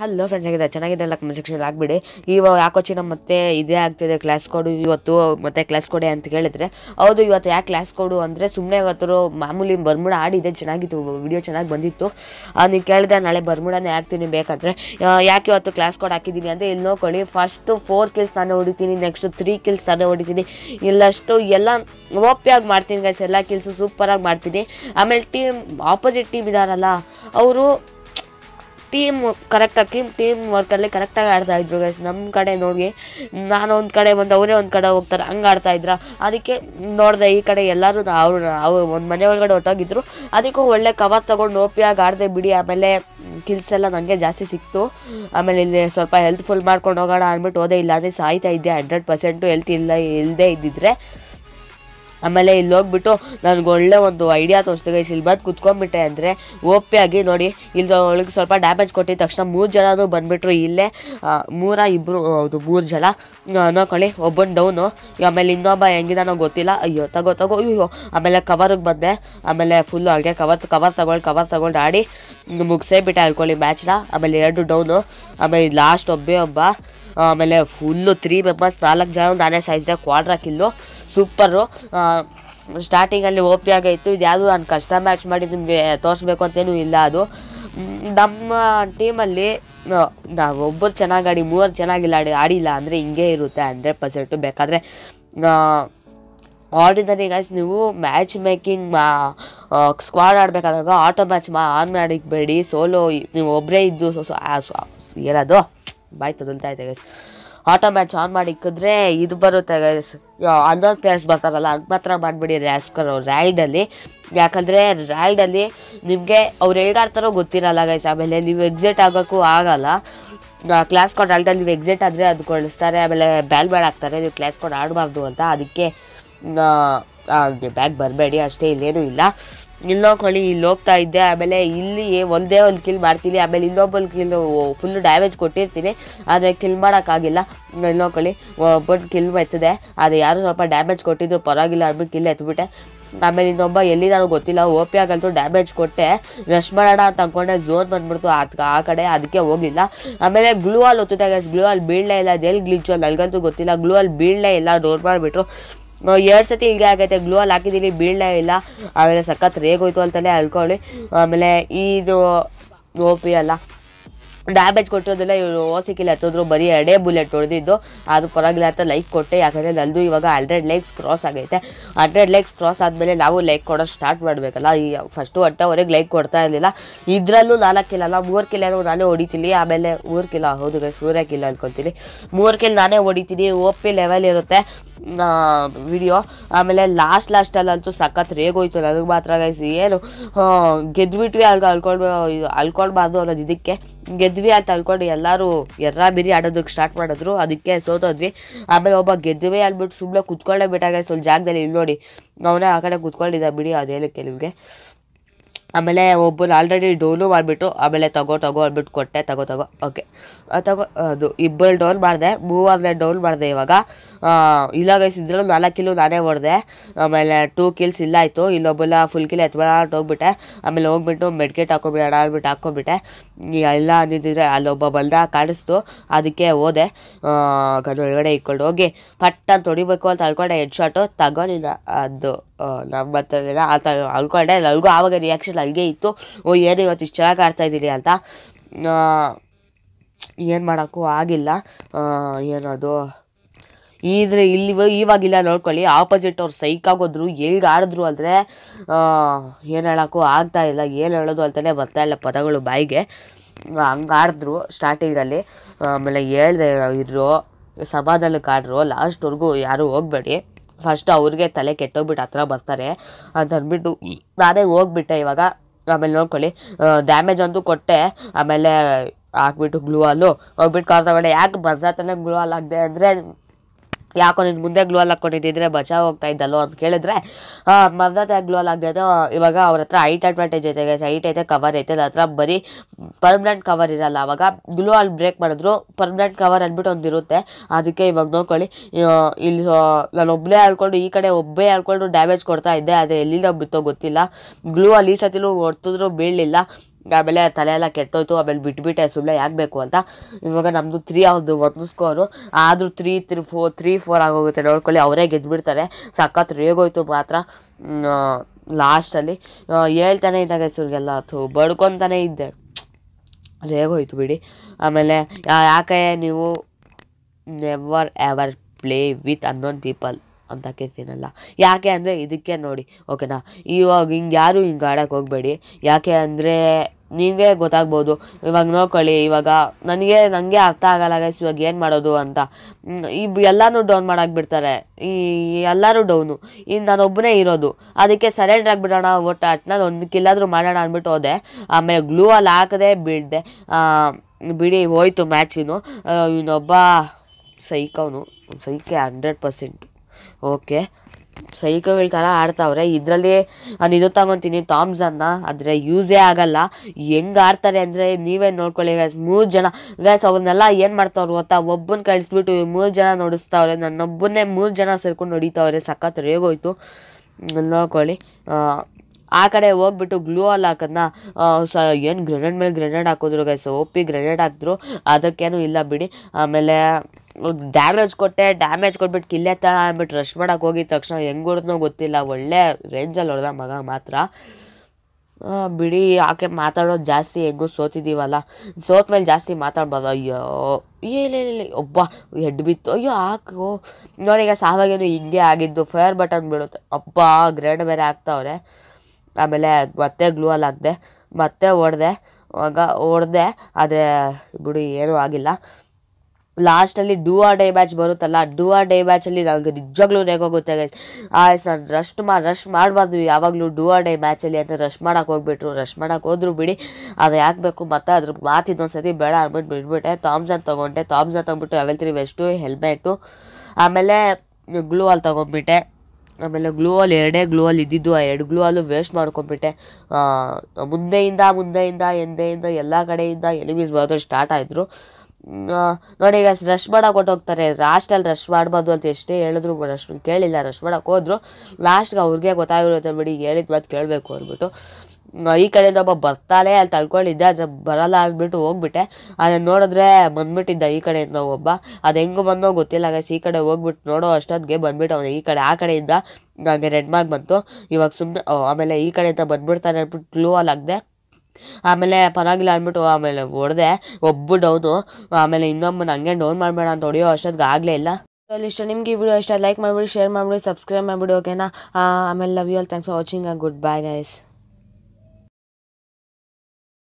hello friends ಆಗಿದೆ ಚೆನ್ನಾಗಿದೆ ಅಲ್ಲ ಕಮೆಂಟ್ ಸೆಕ್ಷನ್ ಆಗಿಬಿಡಿ ಇವಾಗ ಯಾಕೋ ಚಿನ್ನ ಮತ್ತೆ ಇದೇ ಆಗ್ತಿದೆ ಕ್ಲಾಸ್ ಕೊಡು ಇವತ್ತು ಮತ್ತೆ ಕ್ಲಾಸ್ ಕೊಡೆ ಅಂತ ಕೇಳಿದ್ರೆ ಹೌದು ಇವತ್ತು ಯಾಕೆ ಕ್ಲಾಸ್ ಕೊಡು ಅಂದರೆ ಸುಮ್ಮನೆ ಇವತ್ತು ಮಾಮೂಲಿ ಬರ್ಮುಡ ಆಡಿದೆ ಚೆನ್ನಾಗಿತ್ತು ವಿಡಿಯೋ ಚೆನ್ನಾಗಿ ಬಂದಿತ್ತು ನೀವು ಕೇಳಿದೆ ನಾಳೆ ಬರ್ಮುಡನೇ ಹಾಕ್ತೀನಿ ಬೇಕಂದರೆ ಯಾಕೆ ಇವತ್ತು ಕ್ಲಾಸ್ ಕೊಡ್ ಹಾಕಿದ್ದೀನಿ ಅಂದರೆ ಇಲ್ಲಿ ನೋಡ್ಕೊಳ್ಳಿ ಫಸ್ಟು ಫೋರ್ ಕಿಲ್ಸ್ ನಾನು ಹೊಡಿತೀನಿ ನೆಕ್ಸ್ಟು ತ್ರೀ ಕಿಲ್ಸ್ ನಾನು ಹೊಡಿತೀನಿ ಇಲ್ಲಷ್ಟು ಎಲ್ಲ ಓಪಿಯಾಗಿ ಮಾಡ್ತೀನಿ ಗೈಸ್ ಎಲ್ಲ ಕಿಲ್ಸು ಸೂಪರಾಗಿ ಮಾಡ್ತೀನಿ ಆಮೇಲೆ ಟೀಮ್ ಆಪೋಸಿಟ್ ಟೀಮ್ ಇದ್ದಾರಲ್ಲ ಅವರು ಟೀಮ್ ಕರೆಕ್ಟಾಗಿ ಟೀಮ್ ಟೀಮ್ ವರ್ಕಲ್ಲಿ ಕರೆಕ್ಟಾಗಿ ಆಡ್ತಾಯಿದ್ರು ಗೈಸ್ ನಮ್ಮ ಕಡೆ ನೋಡಿ ನಾನು ಒಂದು ಕಡೆ ಬಂದು ಅವರೇ ಒಂದು ಕಡೆ ಹೋಗ್ತಾರೆ ಹಂಗೆ ಆಡ್ತಾಯಿದ್ರ ಅದಕ್ಕೆ ನೋಡಿದೆ ಈ ಕಡೆ ಎಲ್ಲರೂ ಅವರು ಅವ್ರು ಒಂದು ಮನೆ ಒಳಗಡೆ ಹೊಟ್ಟೋಗಿದ್ರು ಅದಕ್ಕೂ ಒಳ್ಳೆ ಕವರ್ ತೊಗೊಂಡು ಓಪಿಯಾಗಿ ಆಡದೆ ಬಿಡಿ ಆಮೇಲೆ ಕಿಲ್ಸ್ ಎಲ್ಲ ನನಗೆ ಜಾಸ್ತಿ ಸಿಕ್ತು ಆಮೇಲೆ ಇಲ್ಲಿ ಸ್ವಲ್ಪ ಹೆಲ್ತ್ ಫುಲ್ ಮಾಡ್ಕೊಂಡು ಹೋಗೋಣ ಅಂದ್ಬಿಟ್ಟು ಓದೇ ಇಲ್ಲ ಅಂದರೆ ಸಾಯ್ತಾ ಇದ್ದೆ ಹಂಡ್ರೆಡ್ ಪರ್ಸೆಂಟು ಹೆಲ್ತ್ ಇಲ್ಲ ಇಲ್ಲದೇ ಇದ್ದಿದ್ರೆ ಆಮೇಲೆ ಇಲ್ಲಿ ಹೋಗ್ಬಿಟ್ಟು ನನಗೆ ಒಳ್ಳೆ ಒಂದು ಐಡಿಯಾ ತೋರಿಸ್ತು ಗೈಸ್ ಇಲ್ಲಿ ಬಂದು ಕುತ್ಕೊಂಡ್ಬಿಟ್ಟೆ ಅಂದರೆ ಆಗಿ ನೋಡಿ ಇಲ್ಲಿ ಒಳಗೆ ಸ್ವಲ್ಪ ಡ್ಯಾಮೇಜ್ ಕೊಟ್ಟಿದ್ದ ತಕ್ಷಣ ಮೂರು ಜನ ಬಂದುಬಿಟ್ರು ಇಲ್ಲೇ ಮೂರ ಇಬ್ಬರು ಹೌದು ಮೂರು ಜನ ನೋಡ್ಕೊಳ್ಳಿ ಒಬ್ಬನ ಡೌನು ಆಮೇಲೆ ಇನ್ನೊಬ್ಬ ಹೆಂಗಿದಾನೋ ಗೊತ್ತಿಲ್ಲ ಅಯ್ಯೋ ತಗೋ ತಗೋ ಅಯ್ಯೋ ಆಮೇಲೆ ಕವರಿಗೆ ಬಂದೆ ಆಮೇಲೆ ಫುಲ್ಲು ಹಾಗೆ ಕವರ್ ಕವರ್ ತಗೊಂಡು ಕವರ್ ತಗೊಂಡು ಆಡಿ ಮುಗಿಸೇ ಬಿಟ್ಟೆ ಅಲ್ಕೊಳ್ಳಿ ಮ್ಯಾಚ್ನ ಆಮೇಲೆ ಎರಡು ಡೌನು ಆಮೇಲೆ ಲಾಸ್ಟ್ ಒಬ್ಬೇ ಒಬ್ಬ ಆಮೇಲೆ ಫುಲ್ಲು ತ್ರೀ ಮೆಂಬರ್ಸ್ ನಾಲ್ಕು ಜನ ನಾನೇ ಸಾಯಿಸಿದೆ ಕ್ವಾಡ್ರಾ ಕಿಲ್ಲು ಸೂಪರು ಸ್ಟಾರ್ಟಿಂಗಲ್ಲಿ ಓ ಪಿ ಆಗೈತು ಇದು ಯಾವುದು ನಾನು ಕಷ್ಟ ಮ್ಯಾಚ್ ಮಾಡಿ ನಿಮಗೆ ತೋರಿಸ್ಬೇಕು ಅಂತೇನು ಇಲ್ಲ ಅದು ನಮ್ಮ ಟೀಮಲ್ಲಿ ನಾವು ಒಬ್ಬರು ಚೆನ್ನಾಗಿ ಆಡಿ ಮೂವರು ಚೆನ್ನಾಗಿಲ್ಲ ಆಡಿ ಆಡಿಲ್ಲ ಅಂದರೆ ಹಿಂಗೆ ಇರುತ್ತೆ ಹಂಡ್ರೆಡ್ ಪರ್ಸೆಂಟು ಬೇಕಾದರೆ ಆಡಿದರೆ ಗೈಸ್ ನೀವು ಮ್ಯಾಚ್ ಮೇಕಿಂಗ್ ಮಾ ಸ್ಕ್ವಾಡ್ ಆಡಬೇಕಾದಾಗ ಆಟೋ ಮ್ಯಾಚ್ ಮಾ ಆನ್ ಮಾಡಿಕ್ಬೇಡಿ ಸೋಲೋ ನೀವು ಒಬ್ಬರೇ ಇದ್ದು ಸೊ ಏನದು ಬಾಯ್ತು ತೊದಲ್ತಾ ಆಯ್ತು ಗೈಸ್ ಆಟೋ ಮ್ಯಾಚ್ ಆನ್ ಮಾಡಿ ಇಕ್ಕಿದ್ರೆ ಇದು ಬರುತ್ತೆ ಅನ್ನೋನ್ ಪ್ಲೇಸ್ ಬರ್ತಾರಲ್ಲ ಅದು ಮಾತ್ರ ಮಾಡಿಬಿಡಿ ರ್ಯಾಸ್ಕರ್ ಅವ್ರು ಯಾಕಂದರೆ ರೈಡಲ್ಲಿ ನಿಮಗೆ ಅವ್ರು ಹೇಗಾಡ್ತಾರೋ ಗೊತ್ತಿರಲ್ಲ ಗೈಸ್ ಆಮೇಲೆ ನೀವು ಎಕ್ಸಿಟ್ ಆಗೋಕ್ಕೂ ಆಗಲ್ಲ ಕ್ಲಾಸ್ ಕೋಡ್ ರೈಡಲ್ಲಿ ನೀವು ಎಕ್ಸಿಟ್ ಆದರೆ ಅದು ಕೊಡಿಸ್ತಾರೆ ಆಮೇಲೆ ಬ್ಯಾಲ್ ಬ್ಯಾಡ್ ಹಾಕ್ತಾರೆ ನೀವು ಕ್ಲಾಸ್ ಕೋಡ್ ಆಡಬಾರ್ದು ಅಂತ ಅದಕ್ಕೆ ಬ್ಯಾಗ್ ಬರಬೇಡಿ ಅಷ್ಟೇ ಇಲ್ಲೇನೂ ಇಲ್ಲ ಇಲ್ಲಿ ನೋಡ್ಕೊಳ್ಳಿ ಇಲ್ಲಿ ಹೋಗ್ತಾ ಇದ್ದೆ ಆಮೇಲೆ ಇಲ್ಲಿ ಒಂದೇ ಒಂದು ಕಿಲ್ ಮಾಡ್ತೀನಿ ಆಮೇಲೆ ಇನ್ನೊಬ್ಬೊಂದು ಕಿಲ್ ಫುಲ್ ಡ್ಯಾಮೇಜ್ ಕೊಟ್ಟಿರ್ತೀನಿ ಆದರೆ ಕಿಲ್ ಮಾಡೋಕ್ಕಾಗಿಲ್ಲ ಇಲ್ಲಿ ನೋಡ್ಕೊಳ್ಳಿ ಒಬ್ಬ ಕಿಲ್ ಎತ್ತದೆ ಅದು ಯಾರು ಸ್ವಲ್ಪ ಡ್ಯಾಮೇಜ್ ಕೊಟ್ಟಿದ್ರು ಪರವಾಗಿಲ್ಲ ಅಂದ್ಬಿಟ್ಟು ಕಿಲ್ ಎತ್ಬಿಟ್ಟೆ ಆಮೇಲೆ ಇನ್ನೊಬ್ಬ ಎಲ್ಲಿ ನನಗೆ ಗೊತ್ತಿಲ್ಲ ಓ ಪಿ ಆಗಂತೂ ಡ್ಯಾಮೇಜ್ ಕೊಟ್ಟೆ ರಶ್ ಮಾಡೋಣ ಅಂತ ಅಂದ್ಕೊಂಡೆ ಝೋನ್ ಬಂದ್ಬಿಡ್ತು ಅದು ಆ ಕಡೆ ಅದಕ್ಕೆ ಹೋಗಿಲ್ಲ ಆಮೇಲೆ ಗ್ಲೂ ಅಲ್ಲಿ ಹೊತ್ತಿದೆ ಗ್ಲೂ ಅಲ್ಲಿ ಬೀಳಲೇ ಇಲ್ಲ ಅದೆಲ್ಲಿ ಗ್ಲಿಚ್ಚು ನನಗಂತೂ ಗೊತ್ತಿಲ್ಲ ಗ್ಲೂ ಆಲ್ ಬೀಳಲೇ ಇಲ್ಲ ಡೋರ್ ಮಾಡಿಬಿಟ್ರು ಎರಡು ಸತಿ ಹಿಂಗೆ ಆಗೈತೆ ಗ್ಲೋ ಅಲ್ಲಿ ಹಾಕಿದ್ದೀನಿ ಬೀಳಲೇ ಇಲ್ಲ ಆಮೇಲೆ ಸಖತ್ ರೇಗೋಯ್ತು ಅಂತಲೇ ಅಳ್ಕೊಳ್ಳಿ ಆಮೇಲೆ ಇದು ಓ ಪಿ ಅಲ್ಲ ಡ್ಯಾಮೇಜ್ ಕೊಟ್ಟಿರೋದಿಲ್ಲ ಇವರು ಓಸಿಕಿಲ್ಲ ಹತ್ತಿದ್ರು ಬರೀ ಎರಡೇ ಬುಲೆಟ್ ಹೊಡೆದಿದ್ದು ಅದು ಪರವಾಗಿಲ್ಲ ಅಂತ ಲೈಕ್ ಕೊಟ್ಟೆ ಯಾಕಂದರೆ ನನ್ನದು ಇವಾಗ ಹಂಡ್ರೆಡ್ ಲೈಕ್ಸ್ ಕ್ರಾಸ್ ಆಗೈತೆ ಹಂಡ್ರೆಡ್ ಲೈಕ್ಸ್ ಕ್ರಾಸ್ ಆದಮೇಲೆ ನಾವು ಲೈಕ್ ಕೊಡೋ ಸ್ಟಾರ್ಟ್ ಮಾಡಬೇಕಲ್ಲ ಈ ಫಸ್ಟು ಹೊಟ್ಟೆವರೆಗೆ ಲೈಕ್ ಕೊಡ್ತಾ ಇರಲಿಲ್ಲ ಇದರಲ್ಲೂ ನಾಲ್ಕು ಕಿಲ್ಲ ಅಲ್ಲ ಮೂರು ಕಿಲೋ ನಾನೇ ಹೊಡಿತೀನಿ ಆಮೇಲೆ ಮೂರು ಕಿಲ್ಲ ಹೌದು ಗೈಸ್ ಮೂರೇ ಕಿಲ್ಲ ಅನ್ಕೊತೀನಿ ಮೂರು ಕಿಲ್ ನಾನೇ ಹೊಡಿತೀನಿ ಓಪಿ ಲೆವೆಲ್ ಇರುತ್ತೆ ವಿಡಿಯೋ ಆಮೇಲೆ ಲಾಸ್ಟ್ ಲಾಸ್ಟಲ್ಲಂತೂ ಸಖತ್ ರೇಗೋಯ್ತು ನನಗೆ ಮಾತ್ರ ಗೈಸ್ ಏನು ಗೆದ್ಬಿಟ್ವಿ ಅಲ್ಗೆ ಅಳ್ಕೊಂಡು ಅಳ್ಕೊಳ್ಬಾರ್ದು ಅನ್ನೋದು ಇದಕ್ಕೆ ಗೆದ್ವಿ ಅಂತ ಅನ್ಕೊಂಡು ಎಲ್ಲರೂ ಎರ್ರಾ ಬಿರಿ ಆಡೋದಕ್ಕೆ ಸ್ಟಾರ್ಟ್ ಮಾಡಿದ್ರು ಅದಕ್ಕೆ ಸೋತೋದ್ವಿ ಆಮೇಲೆ ಒಬ್ಬ ಗೆದ್ದುವೆ ಅಂದ್ಬಿಟ್ಟು ಸುಮ್ಮನೆ ಕುತ್ಕೊಂಡೇ ಬಿಟ್ಟಾಗ ಸ್ವಲ್ಪ ಜಾಗದಲ್ಲಿ ಇಲ್ಲಿ ನೋಡಿ ಅವನೇ ಆ ಕಡೆ ಕುತ್ಕೊಂಡಿದ್ದ ಬಿಡಿ ಅದೇನಕ್ಕೆ ಕೆಲವಿಗೆ ನಿಮಗೆ ಆಮೇಲೆ ಒಬ್ಬರು ಆಲ್ರೆಡಿ ಡೋಲು ಮಾಡಿಬಿಟ್ಟು ಆಮೇಲೆ ತಗೋ ತಗೋ ಅಂದ್ಬಿಟ್ಟು ಕೊಟ್ಟೆ ತಗೋ ತಗೋ ಓಕೆ ತಗೋ ಅದು ಇಬ್ಬರು ಡೌನ್ ಮಾಡಿದೆ ಮೂವರೇ ಡೌನ್ ಮಾಡಿದೆ ಇವಾಗ ಇಲ್ಲ ಗೈಸ್ ನಾಲ್ಕು ಕಿಲೋ ನಾನೇ ಹೊಡೆದೆ ಆಮೇಲೆ ಟೂ ಕಿಲ್ಸ್ ಇಲ್ಲ ಆಯಿತು ಇಲ್ಲೊಬ್ಬಲ್ಲ ಫುಲ್ ಕಿಲ್ ಎತ್ಬೇಡ ಹೋಗ್ಬಿಟ್ಟೆ ಆಮೇಲೆ ಹೋಗ್ಬಿಟ್ಟು ಮೆಡ್ಕೆಟ್ ಹಾಕೊಂಬಿಡೋಣ ಅಂದ್ಬಿಟ್ಟು ಹಾಕ್ಕೊಂಬಿಟ್ಟೆ ಎಲ್ಲ ಅಂದಿದ್ದರೆ ಅಲ್ಲೊಬ್ಬ ಬಂದ ಕಾಣಿಸ್ತು ಅದಕ್ಕೆ ಹೋದೆ ಕಣ್ಣು ಒಳಗಡೆ ಇಕ್ಕೊಂಡು ಹೋಗಿ ಪಟ್ಟ ಅಂತ ಅಂತ ಅಳ್ಕೊಂಡೆ ಹೆಡ್ ಶಾಟು ತಗೊಂಡಿಲ್ಲ ಅದು ನಮ್ಮ ಹತ್ರನೆಲ್ಲ ಆ ಥರ ಅಳ್ಕೊಂಡೆ ನನಗೂ ಆವಾಗ ರಿಯಾಕ್ಷನ್ ಅಲ್ಲಿಗೆ ಇತ್ತು ಓ ಏನು ಇವತ್ತು ಇಷ್ಟು ಚೆನ್ನಾಗಿ ಆಡ್ತಾಯಿದ್ದೀನಿ ಅಂತ ಏನು ಮಾಡೋಕ್ಕೂ ಆಗಿಲ್ಲ ಏನದು ಇದ್ರೆ ಇಲ್ಲಿ ಇವಾಗಿಲ್ಲ ನೋಡ್ಕೊಳ್ಳಿ ಆಪೋಸಿಟ್ ಅವ್ರು ಆಗೋದ್ರು ಎಲ್ಲಿಗೆ ಆಡಿದ್ರು ಅಂದರೆ ಏನು ಹೇಳೋಕ್ಕೂ ಆಗ್ತಾಯಿಲ್ಲ ಏನು ಹೇಳೋದು ಅಂತಲೇ ಬರ್ತಾಯಿಲ್ಲ ಪದಗಳು ಬಾಯಿಗೆ ಹಂಗೆ ಆಡಿದ್ರು ಸ್ಟಾರ್ಟಿಂಗಲ್ಲಿ ಆಮೇಲೆ ಹೇಳ್ದೆ ಇರೋ ಸಮಾಧಾನಕ್ಕೆ ಆಡ್ರು ಲಾಸ್ಟ್ವರೆಗೂ ಯಾರೂ ಹೋಗಬೇಡಿ ಫಸ್ಟ್ ಅವ್ರಿಗೆ ತಲೆ ಕೆಟ್ಟೋಗ್ಬಿಟ್ಟು ಹತ್ರ ಬರ್ತಾರೆ ಅಂತ ನಾನೇ ಹೋಗ್ಬಿಟ್ಟೆ ಇವಾಗ ಆಮೇಲೆ ನೋಡ್ಕೊಳ್ಳಿ ಡ್ಯಾಮೇಜ್ ಅಂತೂ ಕೊಟ್ಟೆ ಆಮೇಲೆ ಹಾಕ್ಬಿಟ್ಟು ಗ್ಲೂ ಹಾಲು ಹೋಗ್ಬಿಟ್ಟು ಕಾಸ್ ತಗೊಂಡೆ ಯಾಕೆ ಬರ್ದ ಗ್ಲೂ ಹಾಲು ಅಂದರೆ ಯಾಕೋ ನಿನ್ನ ಮುಂದೆ ಗ್ಲೋಲ್ ಹಾಕ್ಕೊಂಡಿದ್ದಿದ್ರೆ ಬಚಾವ್ ಹೋಗ್ತಾ ಇದ್ದಲ್ಲೋ ಅಂತ ಕೇಳಿದ್ರೆ ಮರ್ದತೆ ಗ್ಲೋಲ್ ಆಗ್ಯದ ಇವಾಗ ಅವ್ರ ಹತ್ರ ಹೈಟ್ ಅಡ್ವಾಂಟೇಜ್ ಐತೆ ಹೈಟ್ ಐತೆ ಕವರ್ ಐತೆ ಅದ್ರ ಹತ್ರ ಬರೀ ಪರ್ಮನೆಂಟ್ ಕವರ್ ಇರಲ್ಲ ಅವಾಗ ಗ್ಲೋ ಅಲ್ಲಿ ಬ್ರೇಕ್ ಮಾಡಿದ್ರು ಪರ್ಮನೆಂಟ್ ಕವರ್ ಅಂದ್ಬಿಟ್ಟು ಒಂದಿರುತ್ತೆ ಅದಕ್ಕೆ ಇವಾಗ ನೋಡ್ಕೊಳ್ಳಿ ಇಲ್ಲಿ ನಾನು ಒಬ್ಬನೇ ಆಡ್ಕೊಂಡು ಈ ಕಡೆ ಒಬ್ಬೇ ಹೇಳ್ಕೊಂಡು ಡ್ಯಾಮೇಜ್ ಕೊಡ್ತಾ ಇದ್ದೆ ಅದು ಎಲ್ಲಿಂದ ಬಿತ್ತೋ ಗೊತ್ತಿಲ್ಲ ಗ್ಲೂ ಅಲ್ಲಿ ಈ ಸತಿನೂ ಹೊಡ್ತಿದ್ರು ಬೀಳಲಿಲ್ಲ ಆಮೇಲೆ ತಲೆ ಎಲ್ಲ ಕೆಟ್ಟೋಯ್ತು ಆಮೇಲೆ ಬಿಟ್ಬಿಟ್ಟೆ ಸುಮ್ಮನೆ ಯಾಕೆ ಬೇಕು ಅಂತ ಇವಾಗ ನಮ್ಮದು ತ್ರೀ ಅವ್ರದ್ದು ಒಂದು ಸ್ಕೋರು ಆದರೂ three three four three four ಆಗೋಗುತ್ತೆ ನೋಡ್ಕೊಳ್ಳಿ ಅವರೇ ಗೆದ್ದುಬಿಡ್ತಾರೆ ಸಖತ್ ರೇಗೋಯ್ತು ಮಾತ್ರ ಲಾಸ್ಟಲ್ಲಿ ಹೇಳ್ತಾನೆ ಇದ್ದಾಗ ಹೆಸರಿಗೆಲ್ಲ ಅಥವಾ ಬಡ್ಕೊತಾನೆ ಇದ್ದೆ ರೇಗೋಯ್ತು ಬಿಡಿ ಆಮೇಲೆ ಯಾಕೆ ನೀವು never ever play with unknown people ಅಂತ ಕೇಳ್ತೀನಲ್ಲ ಯಾಕೆ ಅಂದರೆ ಇದಕ್ಕೆ ನೋಡಿ ಓಕೆನಾ ಇವಾಗ ಹಿಂಗೆ ಯಾರು ಹಿಂಗೆ ಆಡೋಕ್ಕೆ ಹೋಗಬೇಡಿ ಯಾಕೆ ಅಂದರೆ ನಿಮಗೆ ಗೊತ್ತಾಗ್ಬೋದು ಇವಾಗ ನೋಡ್ಕೊಳ್ಳಿ ಇವಾಗ ನನಗೆ ನನಗೆ ಅರ್ಥ ಆಗಲ್ಲ ಗೈಸ್ ಇವಾಗ ಏನು ಮಾಡೋದು ಅಂತ ಈ ಎಲ್ಲನೂ ಡೌನ್ ಮಾಡೋಕೆ ಬಿಡ್ತಾರೆ ಈ ಎಲ್ಲರೂ ಡೌನು ಇನ್ನು ನಾನೊಬ್ಬನೇ ಇರೋದು ಅದಕ್ಕೆ ಸರೆಂಡರ್ ಆಗಿಬಿಡೋಣ ಒಟ್ಟು ಅಟ್ನ ಒಂದು ಕಿಲ್ಲಾದರೂ ಮಾಡೋಣ ಅಂದ್ಬಿಟ್ಟು ಹೋದೆ ಆಮೇಲೆ ಗ್ಲೂ ಅಲ್ಲಿ ಹಾಕದೆ ಬಿಡಿದೆ ಬಿಡಿ ಹೋಯ್ತು ಮ್ಯಾಚಿನೂ ಇನ್ನೊಬ್ಬ ಸೈಕವನು ಸೈಕೆ ಹಂಡ್ರೆಡ್ ಪರ್ಸೆಂಟ್ ಓಕೆ ಸೈಕೋಗಳ ಥರ ಆಡ್ತಾವ್ರೆ ಇದರಲ್ಲಿ ನಾನು ಇದು ತಗೊತೀನಿ ಥಾಮ್ಸನ್ನ ಆದರೆ ಯೂಸೇ ಆಗಲ್ಲ ಹೆಂಗೆ ಆಡ್ತಾರೆ ಅಂದರೆ ನೀವೇ ನೋಡ್ಕೊಳ್ಳಿ ಗ್ಯಾಸ್ ಮೂರು ಜನ ಗ್ಯಾಸ್ ಅವನ್ನೆಲ್ಲ ಏನು ಮಾಡ್ತಾವ್ರು ಗೊತ್ತಾ ಒಬ್ಬನ ಕಳಿಸ್ಬಿಟ್ಟು ಮೂರು ಜನ ನೋಡಿಸ್ತಾವ್ರೆ ನನ್ನೊಬ್ಬನ್ನೇ ಮೂರು ಜನ ಸೇರ್ಕೊಂಡು ಹೊಡಿತಾವ್ರೆ ಸಖತ್ ರೇಗೋಯ್ತು ನೋಡ್ಕೊಳ್ಳಿ ಆ ಕಡೆ ಹೋಗ್ಬಿಟ್ಟು ಗ್ಲೂ ಆಲ್ ಹಾಕೋದನ್ನ ಸ ಏನು ಗ್ರೆನೇಡ್ ಮೇಲೆ ಗ್ರೆನೇಡ್ ಹಾಕಿದ್ರು ಗೈಸ್ ಒಪ್ಪಿ ಗ್ರೆನೇಡ್ ಹಾಕಿದ್ರು ಅದಕ್ಕೇನು ಇಲ್ಲ ಬಿಡಿ ಆಮೇಲೆ ಡ್ಯಾಮೇಜ್ ಕೊಟ್ಟೆ ಡ್ಯಾಮೇಜ್ ಕೊಟ್ಬಿಟ್ಟು ಕಿಲ್ಲೆ ತಳ ಅಂದ್ಬಿಟ್ಟು ರಶ್ ಮಾಡೋಕೆ ಹೋಗಿದ ತಕ್ಷಣ ಹೆಂಗೆ ಗೊತ್ತಿಲ್ಲ ಒಳ್ಳೆ ರೇಂಜಲ್ಲಿ ಹೊಡೆದ ಮಗ ಮಾತ್ರ ಬಿಡಿ ಆಕೆ ಮಾತಾಡೋದು ಜಾಸ್ತಿ ಹೆಂಗೂ ಸೋತಿದ್ದೀವಲ್ಲ ಸೋತ ಮೇಲೆ ಜಾಸ್ತಿ ಮಾತಾಡ್ಬಾರ್ದು ಅಯ್ಯೋ ಇಲ್ಲ ಒಬ್ಬ ಹೆಡ್ ಬಿತ್ತು ಅಯ್ಯೋ ಹಾಕು ನೋಡಿ ಈಗ ಸಾವಾಗೇನು ಹಿಂಗೆ ಆಗಿದ್ದು ಫೈರ್ ಬಟನ್ ಬಿಡುತ್ತೆ ಅಪ್ಪ ಗ್ರೇಡ್ ಬೇರೆ ಆಗ್ತಾವ್ರೆ ಆಮೇಲೆ ಮತ್ತೆ ಗ್ಲೂ ಅಲ್ಲಿ ಹಾಕಿದೆ ಮತ್ತೆ ಹೊಡೆದೆ ಆಗ ಹೊಡೆದೆ ಆದರೆ ಬಿಡಿ ಏನೂ ಆಗಿಲ್ಲ ಲಾಸ್ಟಲ್ಲಿ ಡೂ ಆ ಡೇ ಮ್ಯಾಚ್ ಬರುತ್ತಲ್ಲ ಡೂ ಆ ಡೇ ಮ್ಯಾಚಲ್ಲಿ ನನಗೆ ನಿಜವಾಗ್ಲೂ ರೇಗೋಗುತ್ತೆ ಆಯ್ ಸರ್ ರಶ್ ಮಾಡಿ ರಶ್ ಮಾಡಬಾರ್ದು ಯಾವಾಗಲೂ ಡೂ ಆ ಡೇ ಮ್ಯಾಚಲ್ಲಿ ಅಂತ ರಶ್ ಮಾಡೋಕೆ ಹೋಗ್ಬಿಟ್ರು ರಶ್ ಮಾಡೋಕೆ ಹೋದ್ರು ಬಿಡಿ ಅದು ಯಾಕೆ ಬೇಕು ಮತ್ತೆ ಅದ್ರ ಮಾತಿದ್ದೊಂದು ಬೇಡ ಅಂದ್ಬಿಟ್ಟು ಬಿಟ್ಬಿಟ್ಟೆ ಥಾಮ್ಸನ್ ತೊಗೊಂಡೆ ಥಾಮ್ಸನ್ ತೊಗೊಂಬಿಟ್ಟು ಎವೆಲ್ ತ್ರೀ ವೆಸ್ಟು ಹೆಲ್ಮೆಟು ಆಮೇಲೆ ಗ್ಲೂ ಅಲ್ಲಿ ತೊಗೊಂಡ್ಬಿಟ್ಟೆ ಆಮೇಲೆ ಗ್ಲೂ ಅಲ್ಲಿ ಎರಡೇ ಗ್ಲೂ ಅಲ್ಲಿ ಇದ್ದಿದ್ದು ಆ ಎರಡು ಗ್ಲೂ ಅಲ್ಲೂ ವೇಸ್ಟ್ ಮಾಡ್ಕೊಂಬಿಟ್ಟೆ ಮುಂದೆಯಿಂದ ಮುಂದೆಯಿಂದ ಎಂದೆಯಿಂದ ಎಲ್ಲ ಕಡೆಯಿಂದ ಎನಿಮೀಸ್ ಬರೋದು ಸ್ಟಾರ್ಟ್ ಆಯಿತು ನೋಡಿ ಈಗ ರಶ್ ಮಾಡೋಕೆ ಹೋಗ್ತಾರೆ ಲಾಸ್ಟಲ್ಲಿ ರಶ್ ಮಾಡ್ಬಾರ್ದು ಅಂತ ಎಷ್ಟೇ ಹೇಳಿದ್ರು ರಶ್ ಕೇಳಿಲ್ಲ ರಶ್ ಮಾಡೋಕೆ ಹೋದ್ರು ಲಾಸ್ಟ್ಗೆ ಅವ್ರಿಗೆ ಗೊತ್ತಾಗಿರುತ್ತೆ ಬಿಡಿ ಹೇಳಿದ ಮತ್ತೆ ಕೇಳಬೇಕು ಅಂದ್ಬಿಟ್ಟು ಈ ಕಡೆಯಿಂದ ಒಬ್ಬ ಬರ್ತಾಳೆ ಅಲ್ಲಿ ತಳ್ಕೊಂಡಿದ್ದೆ ಆದರೆ ಬರಲ್ಲ ಅಂದ್ಬಿಟ್ಟು ಹೋಗ್ಬಿಟ್ಟೆ ಆದರೆ ನೋಡಿದ್ರೆ ಬಂದ್ಬಿಟ್ಟಿದ್ದ ಈ ಕಡೆಯಿಂದ ಒಬ್ಬ ಅದು ಹೆಂಗು ಬಂದೋ ಗೊತ್ತಿಲ್ಲ ಗೈಸ್ ಈ ಕಡೆ ಹೋಗ್ಬಿಟ್ಟು ನೋಡೋ ಅಷ್ಟೊತ್ತಿಗೆ ಬಂದ್ಬಿಟ್ಟು ಅವನು ಈ ಕಡೆ ಆ ಕಡೆಯಿಂದ ನನಗೆ ರೆಡ್ ಮಾರ್ಕ್ ಬಂತು ಇವಾಗ ಸುಮ್ಮನೆ ಆಮೇಲೆ ಈ ಕಡೆಯಿಂದ ಬಂದ್ಬಿಡ್ತಾನೆ ಅಂದ್ಬಿಟ್ಟು ಕ್ಲೂ ಅಲ್ಲಿ ಆಗದೆ ಆಮೇಲೆ ಪರವಾಗಿಲ್ಲ ಅಂದ್ಬಿಟ್ಟು ಆಮೇಲೆ ಹೊಡೆದೆ ಒಬ್ಬ ಡೌನು ಆಮೇಲೆ ಇನ್ನೊಮ್ಮೆ ಹಂಗೆ ಡೌನ್ ಮಾಡಬೇಡ ಅಂತ ಹೊಡೆಯೋ ಅಷ್ಟೊತ್ತಿಗೆ ಆಗಲೇ ಇಲ್ಲ ಇಷ್ಟ ನಿಮ್ಗೆ ಈ ವಿಡಿಯೋ ಇಷ್ಟ ಲೈಕ್ ಮಾಡಿಬಿಡಿ ಶೇರ್ ಮಾಡಿಬಿಡಿ ಸಬ್ಸ್ಕ್ರೈಬ್ ಮಾಡಿಬಿಡಿ ಓಕೆನಾ ಆಮೇಲೆ love you all thanks for watching goodbye guys